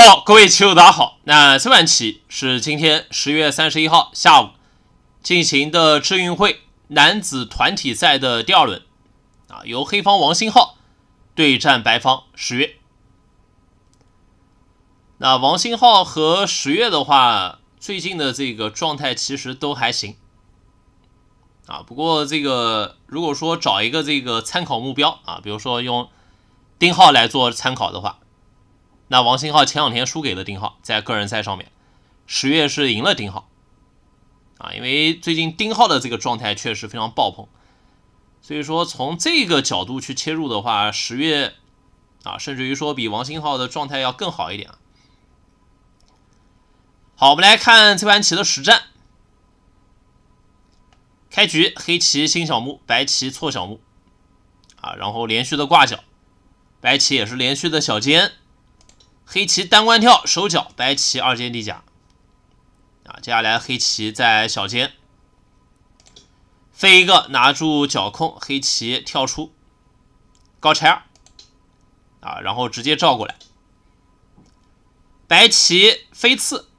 好，各位棋友，大家好。那这盘棋是今天十月三十一号下午进行的智运会男子团体赛的第二轮啊，由黑方王星浩对战白方十月。那王星浩和十月的话，最近的这个状态其实都还行啊。不过这个如果说找一个这个参考目标啊，比如说用丁浩来做参考的话。那王兴浩前两天输给了丁浩，在个人赛上面，十月是赢了丁浩，啊，因为最近丁浩的这个状态确实非常爆棚，所以说从这个角度去切入的话，十月啊，甚至于说比王兴浩的状态要更好一点。好，我们来看这盘棋的实战，开局黑棋新小目，白棋错小目，啊，然后连续的挂角，白棋也是连续的小尖。黑棋单关跳收角，白棋二尖地甲啊！接下来黑棋在小尖飞一个，拿住角控，黑棋跳出高拆二啊，然后直接照过来。白棋飞刺，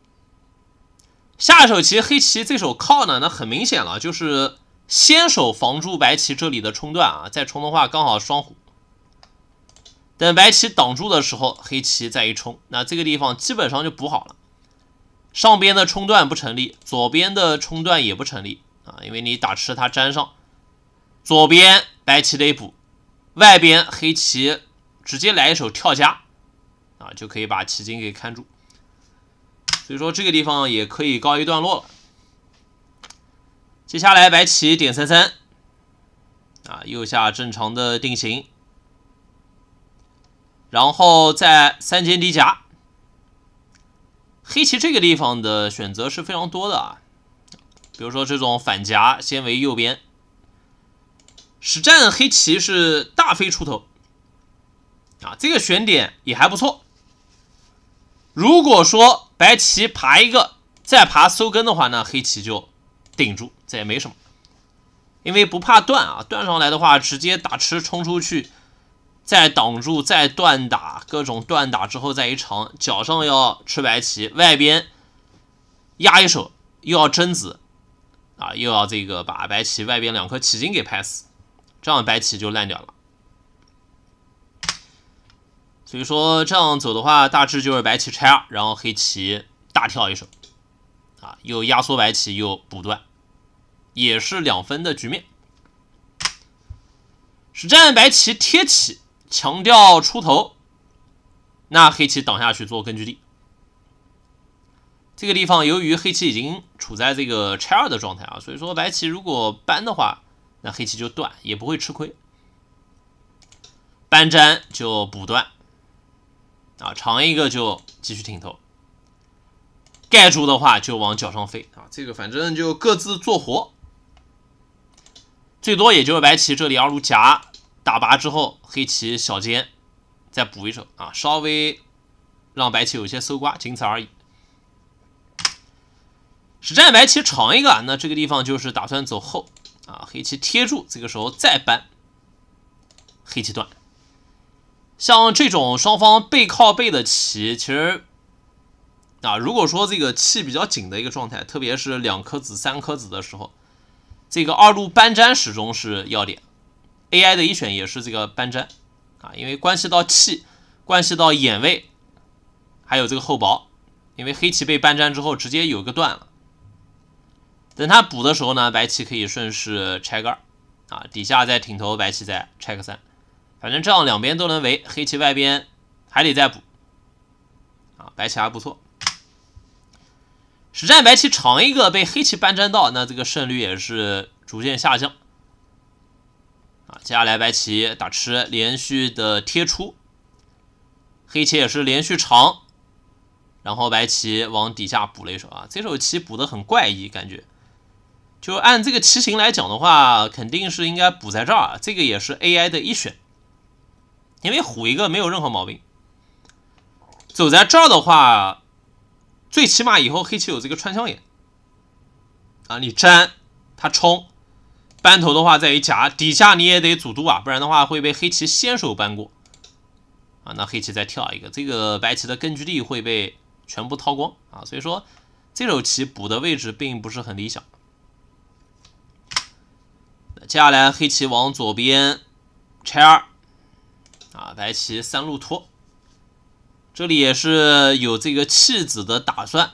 下手棋黑棋这手靠呢，那很明显了，就是先手防住白棋这里的冲断啊，再冲的话刚好双虎。等白棋挡住的时候，黑棋再一冲，那这个地方基本上就补好了。上边的冲段不成立，左边的冲段也不成立啊，因为你打吃它粘上。左边白棋得补，外边黑棋直接来一手跳加啊，就可以把棋筋给看住。所以说这个地方也可以告一段落了。接下来白棋点三三，啊，右下正常的定型。然后在三间底夹黑棋这个地方的选择是非常多的啊，比如说这种反夹先围右边，实战黑棋是大飞出头啊，这个选点也还不错。如果说白棋爬一个再爬收根的话，那黑棋就顶住，这也没什么，因为不怕断啊，断上来的话直接打吃冲出去。再挡住，再断打，各种断打之后再一长，脚上要吃白棋，外边压一手，又要贞子，啊，又要这个把白棋外边两颗棋筋给拍死，这样白棋就烂掉了。所以说这样走的话，大致就是白棋拆，二，然后黑棋大跳一手，啊，又压缩白棋，又补断，也是两分的局面。实战白棋贴起。强调出头，那黑棋挡下去做根据地。这个地方由于黑棋已经处在这个拆二的状态啊，所以说白棋如果搬的话，那黑棋就断，也不会吃亏。搬粘就补断，啊长一个就继续挺头。盖住的话就往脚上飞啊，这个反正就各自做活，最多也就是白棋这里二路夹。打拔之后，黑棋小尖，再补一手啊，稍微让白棋有些搜刮，仅此而已。实战白棋长一个，那这个地方就是打算走后啊，黑棋贴住，这个时候再扳，黑棋断。像这种双方背靠背的棋，其实啊，如果说这个气比较紧的一个状态，特别是两颗子、三颗子的时候，这个二路搬粘始终是要点。AI 的一选也是这个搬粘，啊，因为关系到气，关系到眼位，还有这个厚薄，因为黑棋被搬粘之后直接有个断了，等他补的时候呢，白棋可以顺势拆个二，啊，底下再挺头，白棋再拆个三，反正这样两边都能围，黑棋外边还得再补，啊，白棋还不错，实战白棋长一个被黑棋搬粘到，那这个胜率也是逐渐下降。啊，接下来白棋打吃，连续的贴出，黑棋也是连续长，然后白棋往底下补了一手啊，这手棋补的很怪异，感觉，就按这个棋形来讲的话，肯定是应该补在这儿，这个也是 AI 的一选，因为虎一个没有任何毛病，走在这儿的话，最起码以后黑棋有这个穿枪眼，啊，你粘，他冲。扳头的话在于夹，底下你也得阻渡啊，不然的话会被黑棋先手扳过啊。那黑棋再跳一个，这个白棋的根据地会被全部掏光啊。所以说，这手棋补的位置并不是很理想。接下来黑棋往左边拆二啊，白棋三路拖，这里也是有这个弃子的打算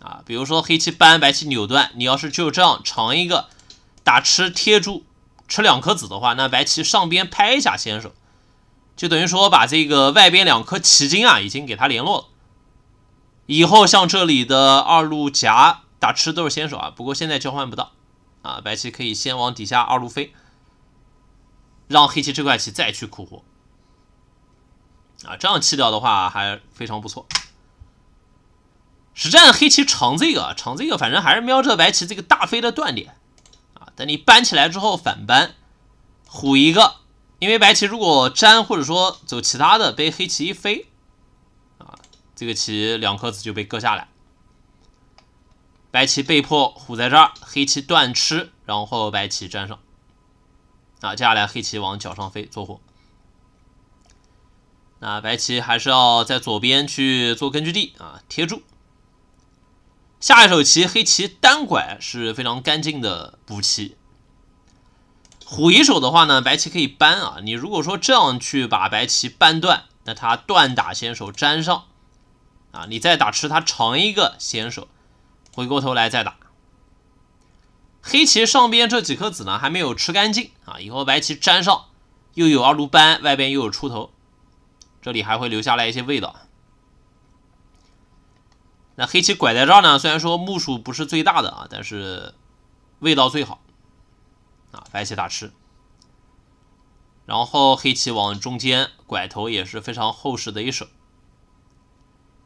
啊。比如说黑棋扳，白棋扭断，你要是就这样长一个。打吃贴住，吃两颗子的话，那白棋上边拍一下先手，就等于说把这个外边两颗棋筋啊，已经给他联络了。以后像这里的二路夹打吃都是先手啊，不过现在交换不到啊，白棋可以先往底下二路飞，让黑棋这块棋再去苦活啊，这样弃掉的话还非常不错。实战黑棋长这个，长这个，反正还是瞄着白棋这个大飞的断点。等你搬起来之后反搬，虎一个，因为白棋如果粘或者说走其他的，被黑棋一飞，啊，这个棋两颗子就被割下来，白棋被迫虎在这儿，黑棋断吃，然后白棋粘上，啊，接下来黑棋往脚上飞做活，那白棋还是要在左边去做根据地啊，贴住。下一手棋，黑棋单拐是非常干净的补棋。虎一手的话呢，白棋可以扳啊。你如果说这样去把白棋扳断，那它断打先手粘上啊，你再打吃它长一个先手，回过头来再打。黑棋上边这几颗子呢还没有吃干净啊，以后白棋粘上，又有二路扳，外边又有出头，这里还会留下来一些味道。那黑棋拐在这儿呢，虽然说目数不是最大的啊，但是味道最好啊。白棋大吃，然后黑棋往中间拐头也是非常厚实的一手。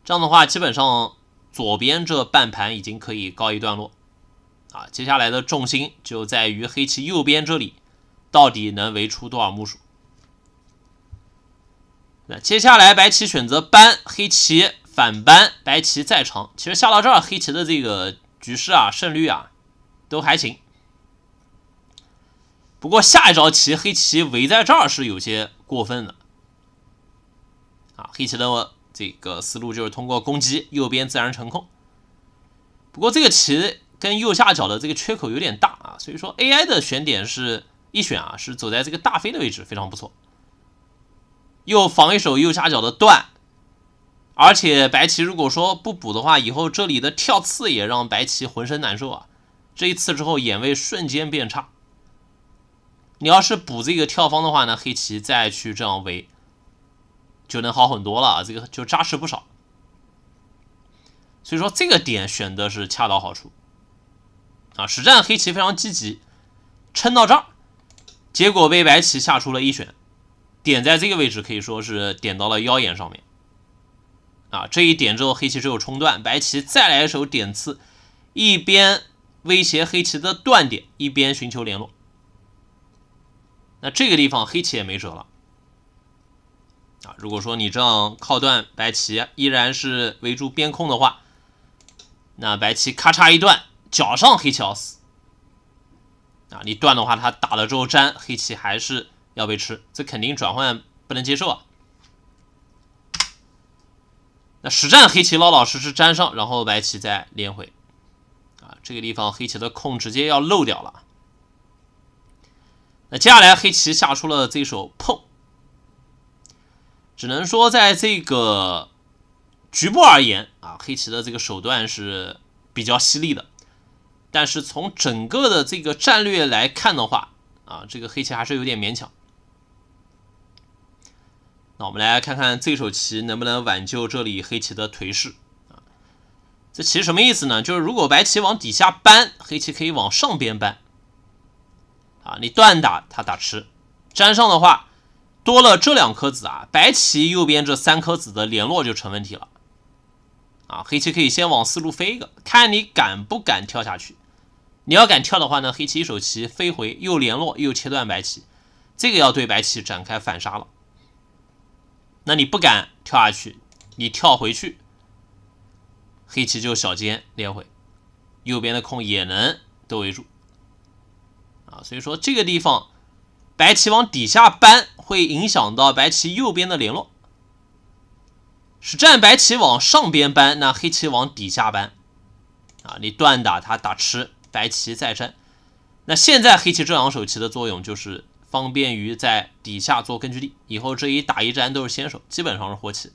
这样的话，基本上左边这半盘已经可以告一段落啊。接下来的重心就在于黑棋右边这里，到底能围出多少目数？那接下来白棋选择搬黑棋。反班白棋再长，其实下到这儿黑棋的这个局势啊、胜率啊都还行。不过下一招棋黑棋围在这儿是有些过分的啊！黑棋的这个思路就是通过攻击右边自然成空。不过这个棋跟右下角的这个缺口有点大啊，所以说 AI 的选点是一选啊，是走在这个大飞的位置非常不错。又防一手右下角的断。而且白棋如果说不补的话，以后这里的跳刺也让白棋浑身难受啊。这一次之后眼位瞬间变差。你要是补这个跳方的话呢，黑棋再去这样围就能好很多了，这个就扎实不少。所以说这个点选的是恰到好处啊。实战黑棋非常积极，撑到这儿，结果被白棋下出了一选，点在这个位置可以说是点到了腰眼上面。啊，这一点之后黑棋只有冲断，白棋再来一手点刺，一边威胁黑棋的断点，一边寻求联络。那这个地方黑棋也没辙了。啊，如果说你这样靠断，白棋依然是围住边控的话，那白棋咔嚓一断，脚上黑棋要死。啊，你断的话，他打了之后粘，黑棋还是要被吃，这肯定转换不能接受啊。那实战黑棋老老实实粘上，然后白棋再连回啊，这个地方黑棋的空直接要漏掉了。那接下来黑棋下出了这手碰，只能说在这个局部而言啊，黑棋的这个手段是比较犀利的，但是从整个的这个战略来看的话啊，这个黑棋还是有点勉强。那我们来看看这手棋能不能挽救这里黑棋的颓势啊？这棋什么意思呢？就是如果白棋往底下搬，黑棋可以往上边搬啊。你断打他打吃，粘上的话多了这两颗子啊，白棋右边这三颗子的联络就成问题了啊。黑棋可以先往四路飞一个，看你敢不敢跳下去。你要敢跳的话呢，黑棋一手棋飞回，又联络又切断白棋，这个要对白棋展开反杀了。那你不敢跳下去，你跳回去，黑棋就小尖连回，右边的空也能兜一住，啊，所以说这个地方白棋往底下搬，会影响到白棋右边的联络。实战白棋往上边搬，那黑棋往底下搬，啊，你断打他打吃，白棋再战。那现在黑棋这两手棋的作用就是。方便于在底下做根据地，以后这一打一粘都是先手，基本上是活棋。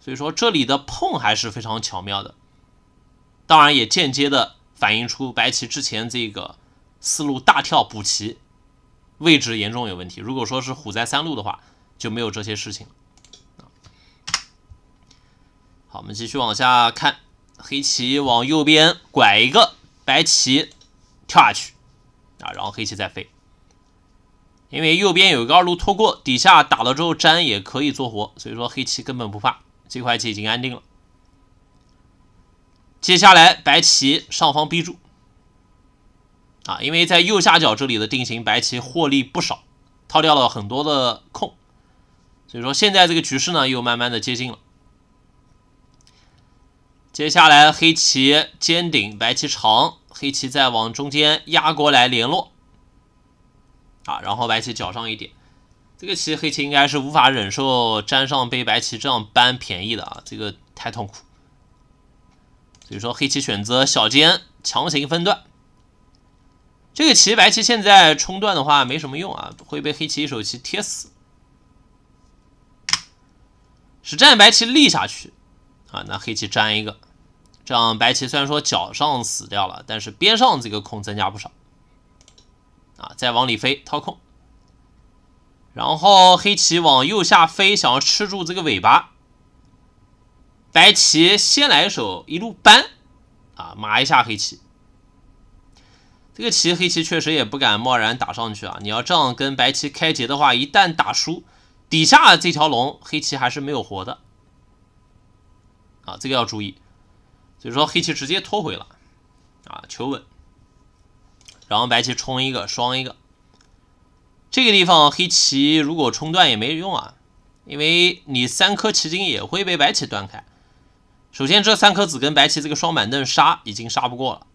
所以说这里的碰还是非常巧妙的，当然也间接的反映出白棋之前这个思路大跳补棋位置严重有问题。如果说是虎在三路的话，就没有这些事情了。好，我们继续往下看，黑棋往右边拐一个，白棋跳下去啊，然后黑棋再飞。因为右边有一个二路托过，底下打了之后粘也可以做活，所以说黑棋根本不怕这块棋已经安定了。接下来白棋上方逼住，啊，因为在右下角这里的定型，白棋获利不少，掏掉了很多的空，所以说现在这个局势呢又慢慢的接近了。接下来黑棋尖顶，白棋长，黑棋再往中间压过来联络。啊，然后白棋脚上一点，这个棋黑棋应该是无法忍受沾上被白棋这样扳便宜的啊，这个太痛苦。所以说黑棋选择小尖强行分段，这个棋白棋现在冲断的话没什么用啊，会被黑棋一手棋贴死。实战白棋立下去啊，那黑棋粘一个，这样白棋虽然说脚上死掉了，但是边上这个空增加不少。啊，再往里飞掏空，然后黑棋往右下飞，想要吃住这个尾巴。白棋先来手，一路扳，啊，马一下黑棋。这个棋黑棋确实也不敢贸然打上去啊。你要这样跟白棋开劫的话，一旦打输，底下这条龙黑棋还是没有活的。啊，这个要注意。所以说黑棋直接拖回了，啊，求稳。然后白棋冲一个双一个，这个地方黑棋如果冲断也没用啊，因为你三颗棋筋也会被白棋断开。首先这三颗子跟白棋这个双板凳杀已经杀不过了，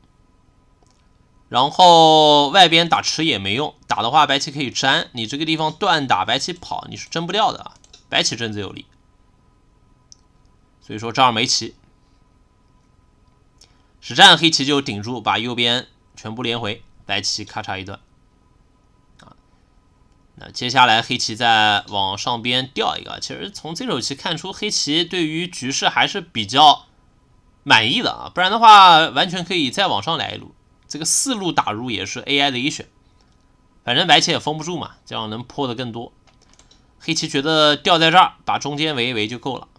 然后外边打吃也没用，打的话白棋可以粘，你这个地方断打白棋跑你是粘不掉的啊，白棋粘子有力，所以说这儿没棋。实战黑棋就顶住，把右边全部连回。白棋咔嚓一段，啊，那接下来黑棋再往上边掉一个。其实从这手棋看出，黑棋对于局势还是比较满意的啊，不然的话完全可以再往上来一路。这个四路打入也是 AI 的一选，反正白棋也封不住嘛，这样能破的更多。黑棋觉得掉在这儿，把中间围一围就够了。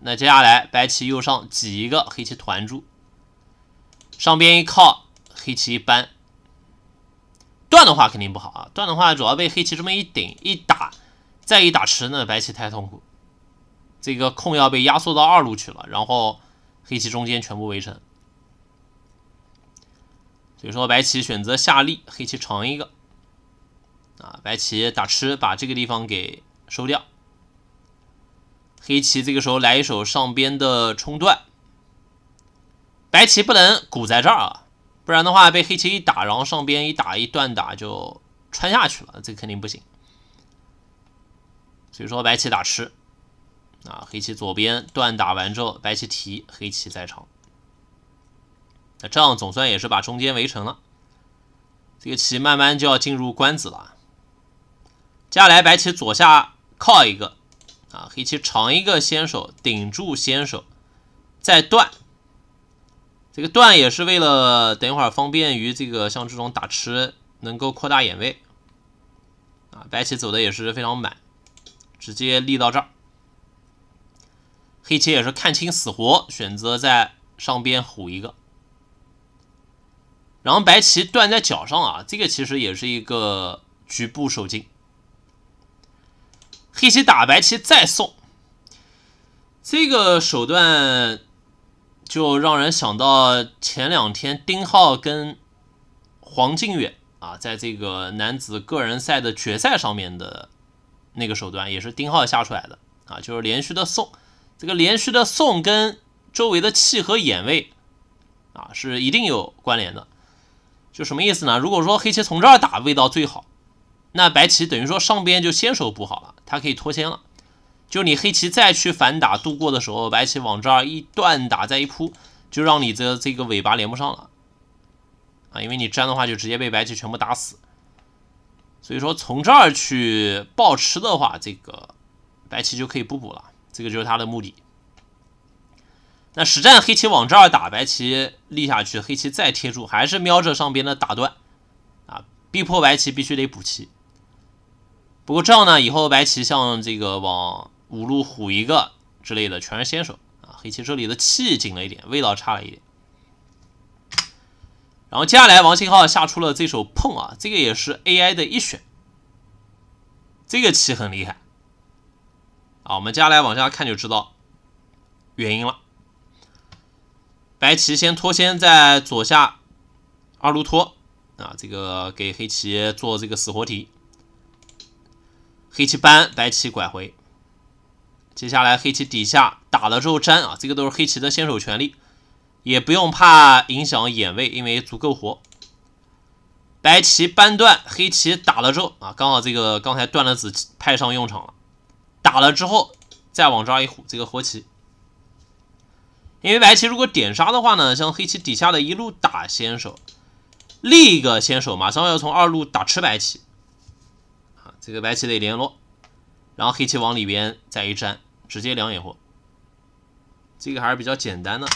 那接下来白棋右上挤一个黑棋团住，上边一靠。黑棋一般断的话肯定不好啊，断的话主要被黑棋这么一顶一打，再一打吃，那白棋太痛苦。这个控要被压缩到二路去了，然后黑棋中间全部围成，所以说白棋选择下力，黑棋长一个啊，白棋打吃把这个地方给收掉。黑棋这个时候来一手上边的冲断，白棋不能鼓在这儿啊。不然的话，被黑棋一打，然后上边一打一断打就穿下去了，这肯定不行。所以说白棋打吃，啊，黑棋左边断打完之后，白棋提，黑棋再长。那这样总算也是把中间围成了。这个棋慢慢就要进入关子了。接下来白棋左下靠一个，啊，黑棋长一个先手顶住先手，再断。这个断也是为了等一会儿方便于这个像这种打吃能够扩大眼位，啊，白棋走的也是非常满，直接立到这儿。黑棋也是看清死活，选择在上边虎一个，然后白棋断在脚上啊，这个其实也是一个局部受惊。黑棋打白棋再送，这个手段。就让人想到前两天丁浩跟黄靖远啊，在这个男子个人赛的决赛上面的那个手段，也是丁浩下出来的啊，就是连续的送，这个连续的送跟周围的气和眼位啊，是一定有关联的。就什么意思呢？如果说黑棋从这儿打味道最好，那白棋等于说上边就先手补好了，他可以脱先了。就你黑棋再去反打渡过的时候，白棋往这儿一断打再一扑，就让你的这个尾巴连不上了啊！因为你粘的话就直接被白棋全部打死。所以说从这儿去暴吃的话，这个白棋就可以不补了，这个就是他的目的。那实战黑棋往这儿打，白棋立下去，黑棋再贴住，还是瞄着上边的打断啊，逼迫白棋必须得补棋。不过这样呢，以后白棋像这个往。五路虎一个之类的，全是先手啊！黑棋这里的气紧了一点，味道差了一点。然后接下来王信号下出了这手碰啊，这个也是 AI 的一选，这个棋很厉害啊！我们接下来往下看就知道原因了。白棋先脱先在左下二路脱啊，这个给黑棋做这个死活题。黑棋扳，白棋拐回。接下来黑棋底下打了之后粘啊，这个都是黑棋的先手权利，也不用怕影响眼位，因为足够活。白棋扳断，黑棋打了之后啊，刚好这个刚才断了子派上用场了。打了之后再往这儿一虎，这个活棋。因为白棋如果点杀的话呢，像黑棋底下的一路打先手，另一个先手马上要从二路打吃白棋，啊，这个白棋得联络。然后黑棋往里边再一粘，直接两眼活，这个还是比较简单的。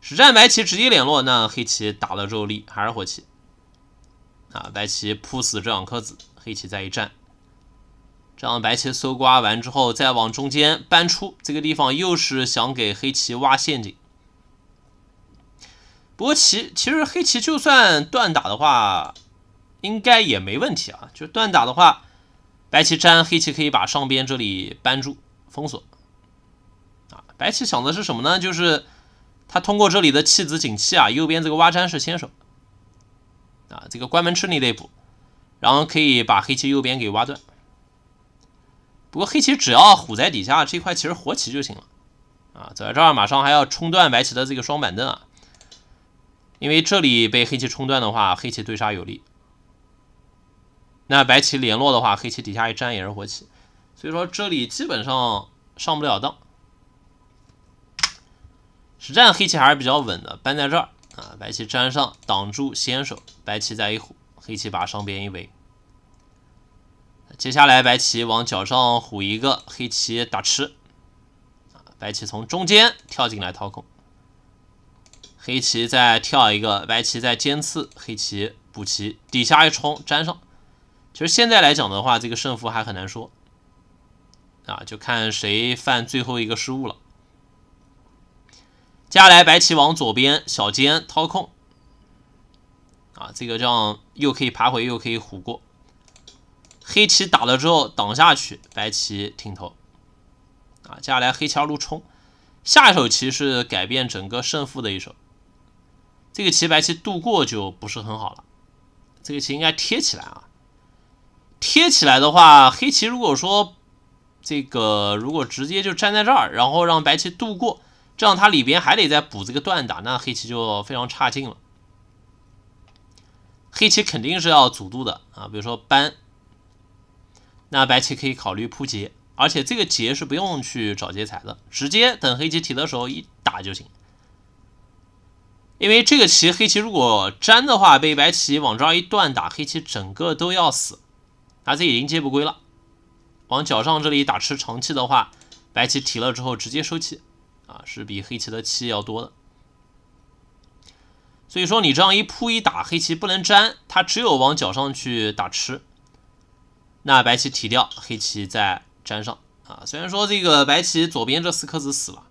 实战白棋直接联络，那黑棋打了之后立还是活棋啊？白棋扑死这两颗子，黑棋再一粘，这样白棋搜刮完之后再往中间搬出，这个地方又是想给黑棋挖陷阱。不过棋其实黑棋就算断打的话，应该也没问题啊，就断打的话。白棋粘，黑棋可以把上边这里扳住封锁。啊，白棋想的是什么呢？就是他通过这里的弃子紧气啊，右边这个挖粘是先手。啊，这个关门吃你得补，然后可以把黑棋右边给挖断。不过黑棋只要虎在底下这块其实活棋就行了。啊，走在这儿马上还要冲断白棋的这个双板凳啊，因为这里被黑棋冲断的话，黑棋对杀有利。那白棋联络的话，黑棋底下一粘也是活棋，所以说这里基本上上不了当。实战黑棋还是比较稳的，搬在这儿啊，白棋粘上挡住先手，白棋再一虎，黑棋把上边一围。接下来白棋往角上虎一个，黑棋打吃，白棋从中间跳进来掏空，黑棋再跳一个，白棋再尖刺，黑棋补棋底下一冲粘上。其实现在来讲的话，这个胜负还很难说，啊，就看谁犯最后一个失误了。接下来白棋往左边小尖掏空，啊，这个这样又可以爬回，又可以虎过。黑棋打了之后挡下去，白棋挺头，啊，接下来黑棋二路冲，下一手棋是改变整个胜负的一手。这个棋白棋度过就不是很好了，这个棋应该贴起来啊。贴起来的话，黑棋如果说这个如果直接就粘在这儿，然后让白棋渡过，这样它里边还得再补这个断打，那黑棋就非常差劲了。黑棋肯定是要阻渡的啊，比如说搬，那白棋可以考虑扑劫，而且这个劫是不用去找劫材的，直接等黑棋提的时候一打就行。因为这个棋，黑棋如果粘的话，被白棋往这儿一断打，黑棋整个都要死。他自己迎接不归了，往角上这里打吃长气的话，白棋提了之后直接收气，啊，是比黑棋的气要多的。所以说你这样一扑一打，黑棋不能粘，它只有往角上去打吃。那白棋提掉，黑棋再粘上，啊，虽然说这个白棋左边这四颗子死了，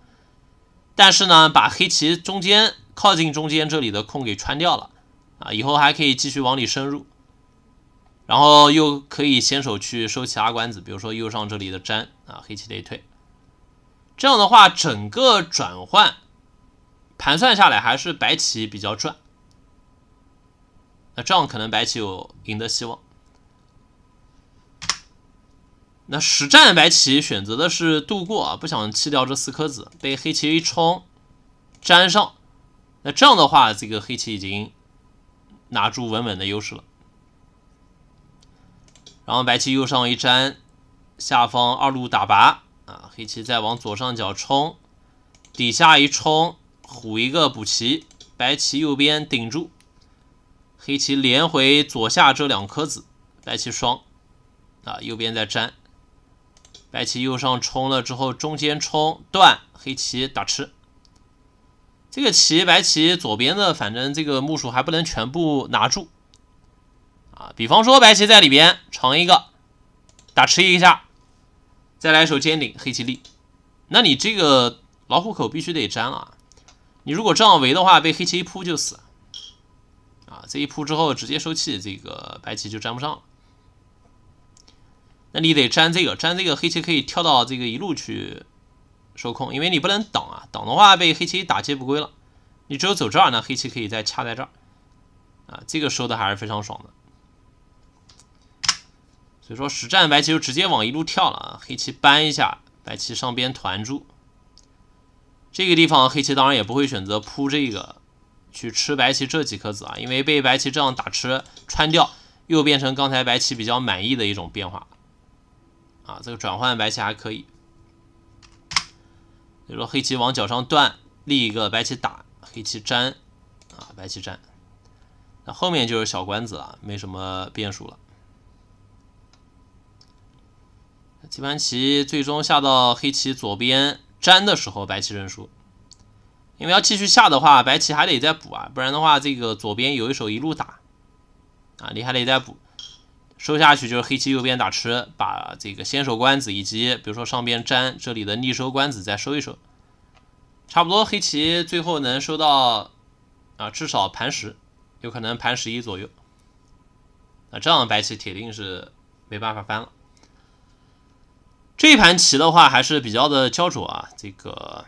但是呢，把黑棋中间靠近中间这里的空给穿掉了，啊，以后还可以继续往里深入。然后又可以先手去收其他官子，比如说右上这里的粘啊，黑棋得退。这样的话，整个转换盘算下来还是白棋比较赚。那这样可能白棋有赢得希望。那实战白棋选择的是渡过啊，不想弃掉这四颗子，被黑棋一冲粘上。那这样的话，这个黑棋已经拿住稳稳的优势了。然后白棋右上一粘，下方二路打拔啊，黑棋再往左上角冲，底下一冲，虎一个补棋，白棋右边顶住，黑棋连回左下这两颗子，白棋双啊，右边再粘，白棋右上冲了之后，中间冲断，黑棋打吃，这个棋白棋左边的，反正这个目数还不能全部拿住。啊，比方说白棋在里边长一个，打吃一下，再来一手尖顶黑棋立，那你这个老虎口必须得粘啊。你如果这样围的话，被黑棋一扑就死。啊，这一扑之后直接收气，这个白棋就粘不上了。那你得粘这个，粘这个黑棋可以跳到这个一路去收控，因为你不能挡啊，挡的话被黑棋打劫不归了。你只有走这儿，那黑棋可以再掐在这儿。啊，这个收的还是非常爽的。所以说实战白棋就直接往一路跳了啊，黑棋扳一下，白棋上边团住。这个地方黑棋当然也不会选择扑这个去吃白棋这几颗子啊，因为被白棋这样打吃穿掉，又变成刚才白棋比较满意的一种变化啊。这个转换白棋还可以。所以说黑棋往角上断，立一个白棋打，黑棋粘啊，白棋粘。那后面就是小官子啊，没什么变数了。棋盘棋最终下到黑棋左边粘的时候，白棋认输。因为要继续下的话，白棋还得再补啊，不然的话，这个左边有一手一路打，啊，你还得再补收下去，就是黑棋右边打吃，把这个先手官子以及比如说上边粘这里的逆收官子再收一收，差不多黑棋最后能收到啊，至少盘十，有可能盘十一左右。那这样白棋铁定是没办法翻了。这盘棋的话还是比较的焦灼啊，这个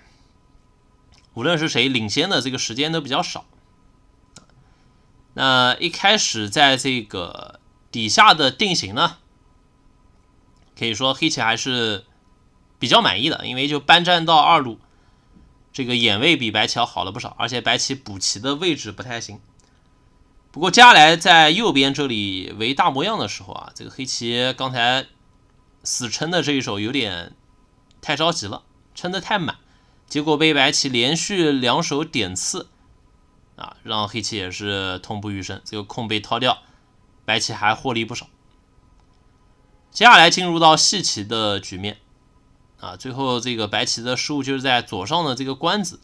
无论是谁领先的这个时间都比较少。那一开始在这个底下的定型呢，可以说黑棋还是比较满意的，因为就搬站到二路，这个眼位比白棋要好了不少，而且白棋补棋的位置不太行。不过接下来在右边这里为大模样的时候啊，这个黑棋刚才。死撑的这一手有点太着急了，撑得太满，结果被白棋连续两手点刺，啊，让黑棋也是痛不欲生。这个空被掏掉，白棋还获利不少。接下来进入到细棋的局面，啊，最后这个白棋的失误就是在左上的这个官子，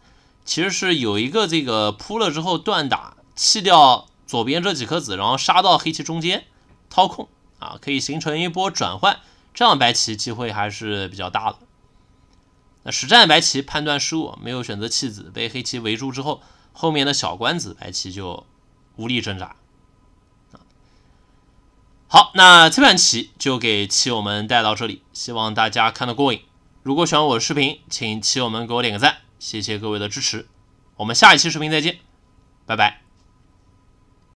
其实是有一个这个扑了之后断打，弃掉左边这几颗子，然后杀到黑棋中间掏空，啊，可以形成一波转换。这样白棋机会还是比较大的。那实战白棋判断失误，没有选择弃子，被黑棋围住之后，后面的小官子白棋就无力挣扎。好，那这盘棋就给棋友们带到这里，希望大家看得过瘾。如果喜欢我的视频，请棋友们给我点个赞，谢谢各位的支持。我们下一期视频再见，拜拜。